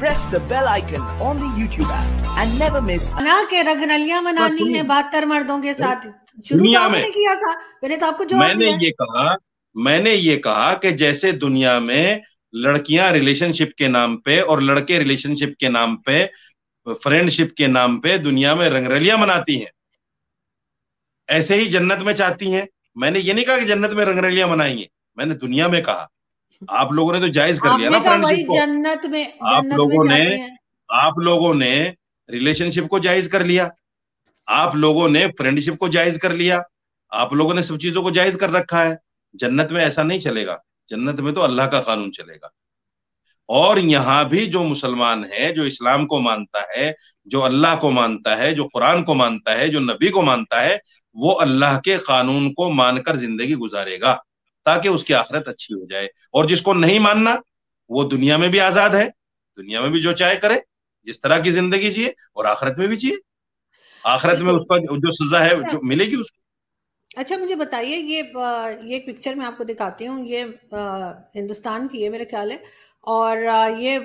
Press the bell icon on the YouTube app and never miss ना के रगनलिया मनानी तो है बहत्तर मर्दों के साथ तो दुनिया में किया था मैंने तो आपको जो मैंने ये कहा मैंने ये कहा कि जैसे दुनिया में लड़कियां रिलेशनशिप के नाम पे और लड़के रिलेशनशिप के नाम पे फ्रेंडशिप के नाम पे दुनिया में रंगरलियां मनाती हैं ऐसे ही जन्नत में चाहती हैं मैंने ये नहीं कहा कि जन्नत में रंगरलियां मनाएंगे मैंने दुनिया में कहा आप लोगों ने तो जायज कर लिया ना फ्रेंडशिप को जन्नत में जन्नत आप लोगों ने आप लोगों ने रिलेशनशिप को जायज कर लिया आप लोगों ने फ्रेंडशिप को जायज कर लिया आप लोगों ने सब चीजों को जायज कर रखा है जन्नत में ऐसा नहीं चलेगा जन्नत में तो अल्लाह का कानून चलेगा और यहाँ भी जो मुसलमान है जो इस्लाम को मानता है जो अल्लाह को मानता है जो कुरान को मानता है जो नबी को मानता है वो अल्लाह के कानून को मानकर जिंदगी गुजारेगा ताकि उसकी आखिरत अच्छी हो जाए और जिसको नहीं मानना वो दुनिया में भी आजाद है दुनिया में भी जो चाहे करे जिस तरह की जिंदगी जिए और आखिरत में भी जिए आखिरत में उसका जो सजा है जो मिलेगी उसको अच्छा मुझे बताइए ये ये पिक्चर मैं आपको दिखाती हूँ ये हिंदुस्तान की है मेरे ख्याल है और ये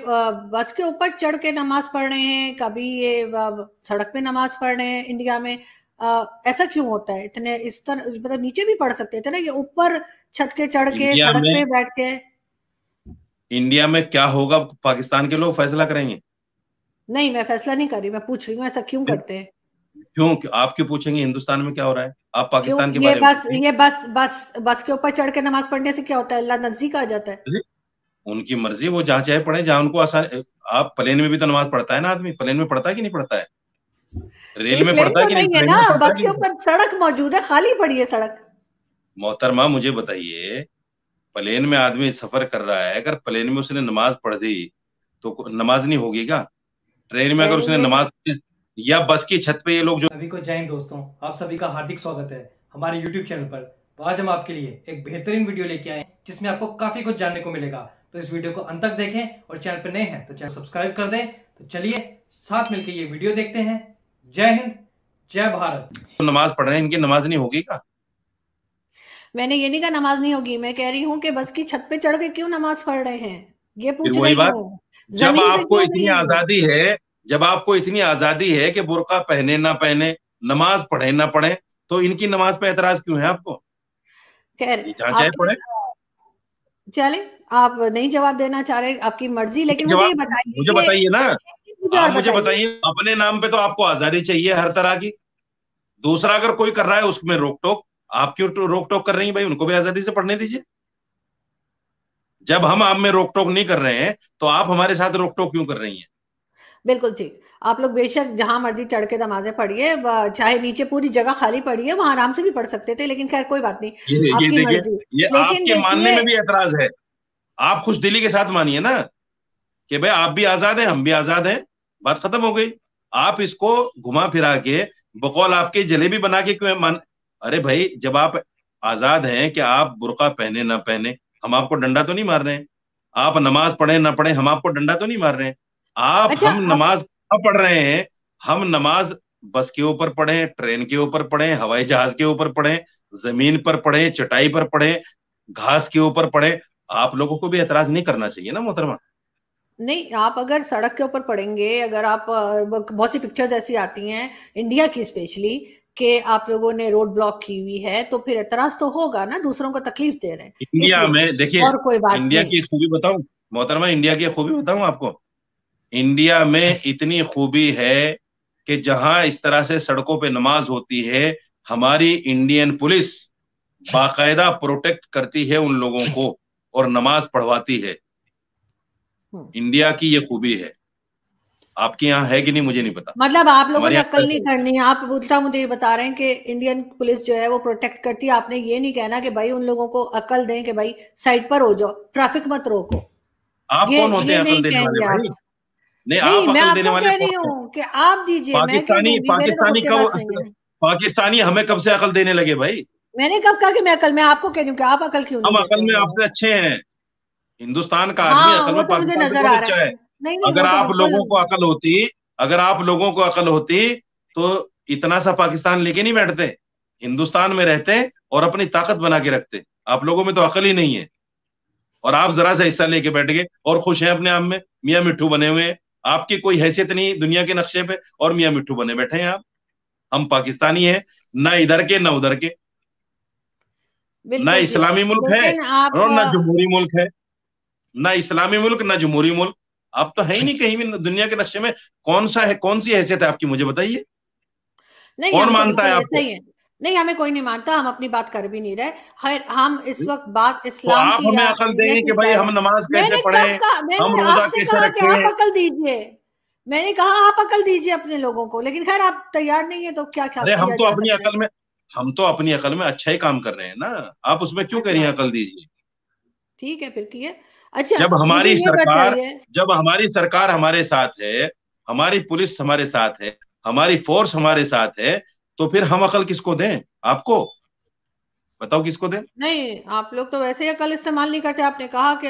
बस के ऊपर चढ़ के नमाज पढ़ रहे हैं कभी ये सड़क पे नमाज पढ़ रहे हैं इंडिया में ऐसा क्यों होता है इतने इस तरह मतलब नीचे भी पढ़ सकते थे ना ये ऊपर छत के चढ़ के सड़क पे बैठ के इंडिया में क्या होगा पाकिस्तान के लोग फैसला करेंगे नहीं मैं फैसला नहीं कर रही मैं पूछ रही हूँ ऐसा क्यों करते हैं क्यों आप क्यों पूछेंगे हिंदुस्तान में क्या हो रहा है आप पाकिस्तान के बारे बस ये बस बस बस के ऊपर चढ़ के नमाज पढ़ने से क्या होता है अल्लाह नजदीक आ जाता है उनकी मर्जी वो जहाँ चाहे पढ़े जहाँ उनको आसान आप प्लेन में भी तो नमाज पढ़ता है ना आदमी प्लेन में पढ़ता है कि नहीं पढ़ता है रेल तो में पड़ता है ना बस के ऊपर सड़क मौजूद है खाली पड़ी है सड़क मोहतरमा मुझे बताइए प्लेन में आदमी सफर कर रहा है अगर प्लेन में उसने नमाज पढ़ दी तो नमाज नहीं होगी क्या ट्रेन में अगर उसने नमाज तो- या बस की छत पे ये लोग जो सभी को जय दोस्तों आप सभी का हार्दिक स्वागत है हमारे यूट्यूब चैनल पर तो आज हम आपके लिए एक बेहतरीन वीडियो लेके आए जिसमें आपको काफी कुछ जानने को मिलेगा तो इस वीडियो को अंत तक देखें और चैनल पर नए हैं तो चैनल सब्सक्राइब कर दें तो चलिए साथ मिलकर ये वीडियो देखते हैं जय हिंद जय भारत तो नमाज पढ़ रहे हैं इनकी नमाज नहीं होगी क्या मैंने ये नहीं कहा नमाज नहीं होगी मैं कह रही हूँ कि बस की छत पे चढ़ के क्यों नमाज पढ़ रहे हैं ये पूछ रही बात जब आपको इतनी आजादी है जब आपको इतनी आजादी है कि बुरका पहने ना पहने नमाज पढ़े ना पढ़े तो इनकी नमाज पे एतराज क्यों है आपको चले आप नहीं जवाब देना चाह रहे आपकी मर्जी लेकिन मुझे बताइए ना मुझे आप मुझे बताइए अपने नाम पे तो आपको आजादी चाहिए हर तरह की दूसरा अगर कोई कर रहा है उसमें रोक टोक आप क्यों तो रोक टोक कर रही है भाई उनको भी आजादी से पढ़ने दीजिए जब हम आप में रोक टोक नहीं कर रहे हैं तो आप हमारे साथ रोक टोक क्यों कर रही हैं बिल्कुल ठीक आप लोग बेशक जहां मर्जी चढ़ के नमाजें पढ़िए चाहे नीचे पूरी जगह खाली पड़ी है वहां आराम से भी पढ़ सकते थे लेकिन खैर कोई बात नहीं ये, आपकी ये मर्जी ये लेकिन आपके मानने में भी एतराज है आप खुश दिली के साथ मानिए ना कि भाई आप भी आजाद हैं हम भी आजाद हैं बात खत्म हो गई आप इसको घुमा फिरा के बकौल आपके जलेबी बना के क्यों मान अरे भाई जब आप आजाद हैं कि आप बुरका पहने ना पहने हम आपको डंडा तो नहीं मार रहे हैं आप नमाज पढ़े ना पढ़े हम आपको डंडा तो नहीं मार रहे हैं आप अच्छा, हम नमाज आप... पढ़ रहे हैं हम नमाज बस के ऊपर पढ़े ट्रेन के ऊपर पढ़े हवाई जहाज के ऊपर पढ़े जमीन पर पढ़े चटाई पर पढ़े घास के ऊपर पढ़े आप लोगों को भी एतराज नहीं करना चाहिए ना मोहतरमा नहीं आप अगर सड़क के ऊपर पढ़ेंगे अगर आप बहुत सी पिक्चर्स ऐसी आती हैं इंडिया की स्पेशली कि आप लोगों ने रोड ब्लॉक की हुई है तो फिर एतराज तो होगा ना दूसरों को तकलीफ दे रहे हैं इंडिया में देखिए और कोई बात इंडिया की खूबी बताऊं मोहतरमा इंडिया की खूबी बताऊं आपको इंडिया में इतनी खूबी है कि जहां इस तरह से सड़कों पे नमाज होती है हमारी इंडियन पुलिस बाकायदा प्रोटेक्ट करती है उन लोगों को और नमाज पढ़वाती है हम्म। इंडिया की ये खूबी है आपके यहाँ है कि नहीं मुझे नहीं पता मतलब आप लोगों ने अक्ल नहीं करनी आप उल्टा मुझे ये बता रहे हैं कि इंडियन पुलिस जो है वो प्रोटेक्ट करती है आपने ये नहीं कहना कि भाई उन लोगों को अकल दें कि भाई साइड पर हो जाओ ट्रैफिक मत रोको आप ये, कौन होते हैं नहीं, आप दीजिए पाकिस्तानी हमें कब से अकल देने लगे भाई मैंने कब कहा कि मैं अकल मैं आपको कह रही हूँ आप अकल क्यों अकल में आपसे अच्छे हैं हिंदुस्तान का आदमी हाँ, अकल में तो पाकिस्तान से बहुत अच्छा है नहीं, नहीं, अगर तो आप लोगों तो को अकल होती अगर आप लोगों को अकल होती तो इतना सा पाकिस्तान लेके नहीं बैठते हिंदुस्तान में रहते और अपनी ताकत बना के रखते आप लोगों में तो अकल ही नहीं है और आप जरा सा हिस्सा लेके बैठ गए और खुश हैं अपने आप में मियाँ मिट्ठू बने हुए हैं आपकी कोई हैसियत नहीं दुनिया के नक्शे पे और मियाँ मिट्ठू बने बैठे हैं आप हम पाकिस्तानी है ना इधर के ना उधर के ना इस्लामी मुल्क है और ना जमहूरी मुल्क है ना इस्लामी मुल्क ना जमहूरी मुल्क आप तो है ही नहीं कहीं भी दुनिया के नक्शे में कौन सा है कौन सी हैसियत है आपकी मुझे बताइए नहीं कौन मानता है आपको नहीं हमें कोई नहीं मानता हम अपनी बात कर भी नहीं रहे हम इस वक्त बात तो इस्लाम तो आप की हमें अकल देंगे कि भाई हम नमाज कैसे पढ़े हम रोजा कैसे रखें आप अकल दीजिए मैंने कहा आप अकल दीजिए अपने लोगों को लेकिन खैर आप तैयार नहीं है तो क्या क्या हम तो अपनी अकल में हम तो अपनी अकल में अच्छा ही काम कर रहे हैं ना आप उसमें क्यों अच्छा। कह हैं अकल दीजिए ठीक है फिर किए अच्छा जब हमारी सरकार जब हमारी सरकार हमारे साथ है हमारी पुलिस हमारे साथ है हमारी फोर्स हमारे साथ है तो फिर हम अकल किसको दें आपको बताओ किसको दें नहीं आप लोग तो वैसे ही अकल इस्तेमाल नहीं करते आपने कहा कि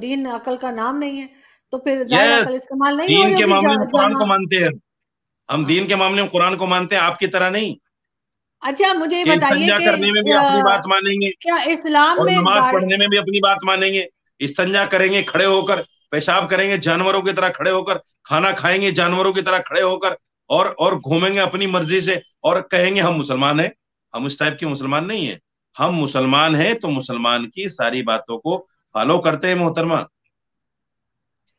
दीन अकल का नाम नहीं है तो फिर yes, इस्तेमाल नहीं दीन के मामले में कुरान को मानते हैं हम दीन के मामले में कुरान को मानते हैं आपकी तरह नहीं अच्छा मुझे बताइए करने में भी अपनी बात मानेंगे क्या इस्लाम में नमाज पढ़ने में भी अपनी बात मानेंगे इस्तंजा करेंगे खड़े होकर पेशाब करेंगे जानवरों की तरह खड़े होकर खाना खाएंगे जानवरों की तरह खड़े होकर और और घूमेंगे अपनी मर्जी से और कहेंगे हम मुसलमान हैं हम इस टाइप के मुसलमान नहीं है हम मुसलमान हैं तो मुसलमान की सारी बातों को फॉलो करते हैं मोहतरमा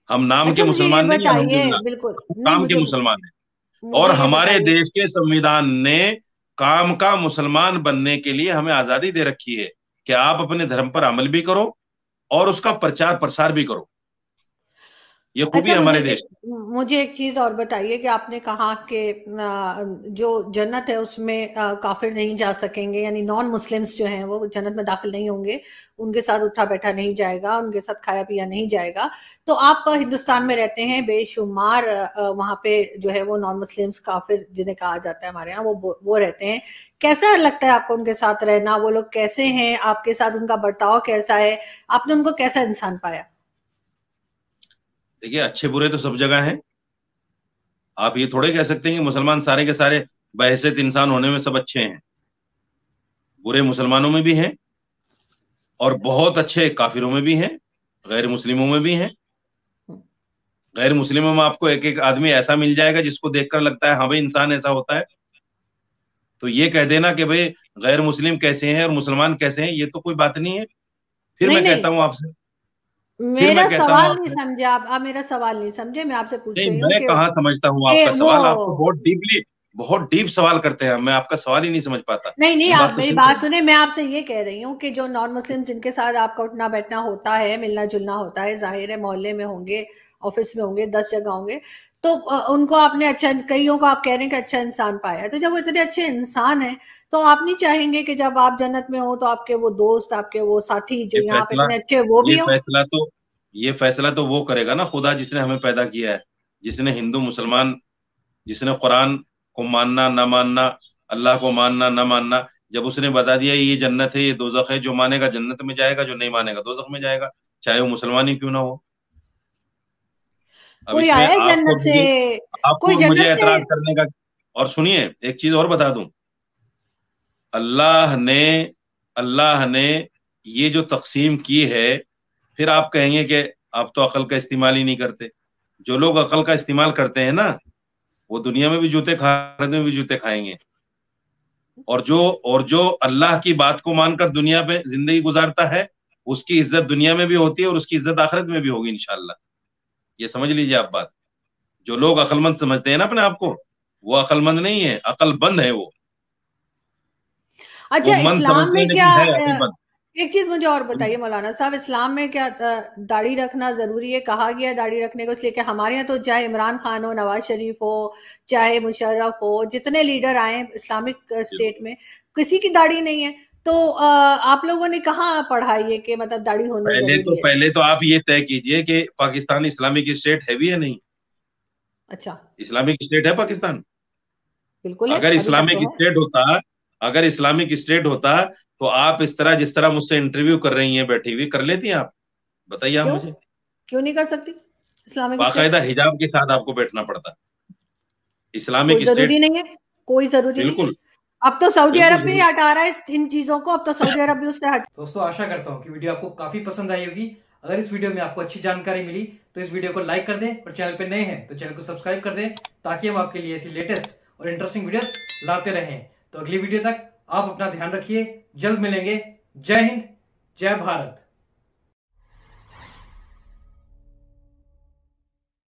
हम नाम अच्छा, के मुसलमान नहीं है बिल्कुल काम के मुसलमान है और हमारे देश के संविधान ने काम का मुसलमान बनने के लिए हमें आजादी दे रखी है कि आप अपने धर्म पर अमल भी करो और उसका प्रचार प्रसार भी करो ये खूबी अच्छा, हमारे देश मुझे एक चीज और बताइए कि आपने कहा कि जो जन्नत है उसमें काफिर नहीं जा सकेंगे यानी नॉन मुस्लिम्स जो हैं वो जन्नत में दाखिल नहीं होंगे उनके साथ उठा बैठा नहीं जाएगा उनके साथ खाया पिया नहीं जाएगा तो आप हिंदुस्तान में रहते हैं बेशुमार वहाँ पे जो है वो नॉन मुस्लिम्स काफिर जिन्हें कहा जाता है हमारे यहाँ वो वो रहते हैं कैसा लगता है आपको उनके साथ रहना वो लोग कैसे हैं आपके साथ उनका बर्ताव कैसा है आपने उनको कैसा इंसान पाया देखिए अच्छे बुरे तो सब जगह हैं आप ये थोड़े कह सकते हैं कि मुसलमान सारे के सारे बहसियत इंसान होने में सब अच्छे हैं बुरे मुसलमानों में भी हैं और बहुत अच्छे काफिरों में भी हैं गैर मुस्लिमों में भी हैं गैर मुस्लिमों में आपको एक एक आदमी ऐसा मिल जाएगा जिसको देखकर लगता है हाँ भाई इंसान ऐसा होता है तो ये कह देना कि भाई गैर मुस्लिम कैसे हैं और मुसलमान कैसे हैं ये तो कोई बात नहीं है फिर नहीं, मैं नहीं। कहता हूँ आपसे मेरा सवाल नहीं समझे आप आप मेरा सवाल नहीं समझे मैं आपसे पूछ रही हूँ कहा समझता हूँ आपका सवाल आपको बहुत डीपली बहुत डीप सवाल करते हैं मैं आपका सवाल ही नहीं समझ पाता नहीं नहीं आप तो मेरी बात सुने मैं आपसे ये कह रही हूँ कि जो नॉन मुस्लिम जिनके साथ आपका उठना बैठना होता है मिलना जुलना होता है जाहिर है मोहल्ले में होंगे ऑफिस में होंगे दस जगह होंगे तो उनको आपने अच्छा कईयों को आप कह रहे हैं कि अच्छा इंसान पाया तो जब वो इतने अच्छे इंसान हैं तो आप नहीं चाहेंगे कि जब आप जन्नत में हो तो आपके वो दोस्त आपके वो साथी जो यहाँ पे इतने अच्छे वो भी फैसला तो ये फैसला तो वो करेगा ना खुदा जिसने हमें पैदा किया है जिसने हिंदू मुसलमान जिसने कुरान को मानना ना मानना अल्लाह को मानना ना मानना जब उसने बता दिया ये जन्नत है ये दोजख है जो मानेगा जन्नत में जाएगा जो नहीं मानेगा दोजख में जाएगा चाहे वो मुसलमान ही क्यों ना हो कोई आया जन्नत से कोई मुझे एतराज करने का और सुनिए एक चीज और बता दूं अल्लाह ने अल्लाह ने ये जो तकसीम की है फिर आप कहेंगे कि आप तो अकल का इस्तेमाल ही नहीं करते जो लोग अकल का इस्तेमाल करते हैं ना वो दुनिया में भी जूते खा रहे में भी जूते खाएंगे और जो और जो अल्लाह की बात को मानकर दुनिया में जिंदगी गुजारता है उसकी इज्जत दुनिया में भी होती है और उसकी इज्जत आखिरत में भी होगी इंशाल्लाह ये समझ लीजिए आप बात जो लोग अकलमंद समझते हैं ना अपने आप को वो अकलमंद नहीं है अकलबंद है वो अच्छा वो इस्लाम में क्या एक चीज मुझे और बताइए मौलाना साहब इस्लाम में क्या दाढ़ी रखना जरूरी है कहा गया दाढ़ी रखने को इसलिए कि हमारे यहाँ तो चाहे इमरान खान हो नवाज शरीफ हो चाहे मुशर्रफ हो जितने लीडर आए इस्लामिक स्टेट में किसी की दाढ़ी नहीं है तो आप लोगों ने कहा पढ़ा ये कि मतलब दाढ़ी होने पहले तो है? पहले तो आप ये तय कीजिए कि पाकिस्तान इस्लामिक स्टेट है भी या नहीं अच्छा इस्लामिक स्टेट है पाकिस्तान बिल्कुल अगर इस्लामिक तो स्टेट होता अगर इस्लामिक स्टेट होता तो आप इस तरह जिस तरह मुझसे इंटरव्यू कर रही हैं बैठी हुई कर लेती हैं आप बताइए आप मुझे क्यों नहीं कर सकती इस्लामिक बाकायदा हिजाब के साथ आपको बैठना पड़ता इस्लामिक स्टेट नहीं है कोई जरूरी बिल्कुल नहीं। अब तो सऊदी अरब भी हटा रहा है इन चीजों को अब तो सऊदी अरब भी उससे हट दोस्तों आशा करता हूँ कि वीडियो आपको काफी पसंद आई होगी अगर इस वीडियो में आपको अच्छी जानकारी मिली तो इस वीडियो को लाइक कर दें और चैनल पर नए हैं तो चैनल को सब्सक्राइब कर दें ताकि हम आपके लिए ऐसी लेटेस्ट और इंटरेस्टिंग वीडियो लाते रहें तो अगली वीडियो तक आप अपना ध्यान रखिए जल्द मिलेंगे जय हिंद जय भारत